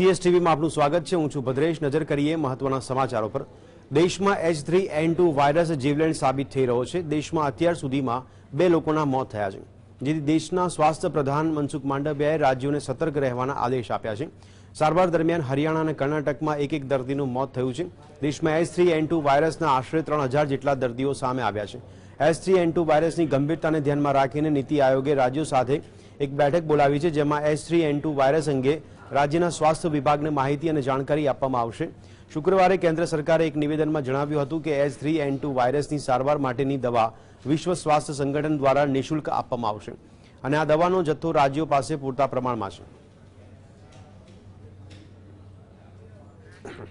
જીએસટીવીમાં આપનું સ્વાગત છે હું છું ભદ્રેશ નજર કરીએ મહત્વના સમાચારો પર દેશમાં H three N two virus જીવલેણ સાબિત થઈ રહ્યો છે દેશમાં અત્યાર સુધીમાં બે લોકોના મોત થયા છે જેથી દેશના સ્વાસ્થ્ય પ્રધાન મનસુખ માંડવિયાએ રાજ્યોને સતર્ક રહેવાના આદેશ આપ્યા છે સારવાર દરમિયાન હરિયાણા અને કર્ણાટકમાં એક એક દર્દીનું મોત થયું છે દેશમાં એચ થ્રી એન ટુ વાયરસના આશરે ત્રણ હજાર જેટલા દર્દીઓ સામે આવ્યા છે એચ થ્રી એન ટુ વાયરસની ગંભીરતાને ધ્યાનમાં રાખીને નીતિ આયોગે રાજ્યો સાથે એક બેઠક બોલાવી છે જેમાં H three N two virus અંગે રાજ્યના સ્વાસ્થ્ય વિભાગને માહિતી અને જાણકારી આપવામાં આવશે શુક્રવારે કેન્દ્ર સરકારે એક નિવેદનમાં જણાવ્યું હતું કે એચ થ્રી એન ટુ વાયરસની સારવાર માટેની દવા વિશ્વ સ્વાસ્થ્ય સંગઠન દ્વારા નિઃશુલ્ક આપવામાં આવશે અને આ દવાનો જથ્થો રાજ્યો પાસે પૂરતા પ્રમાણમાં છે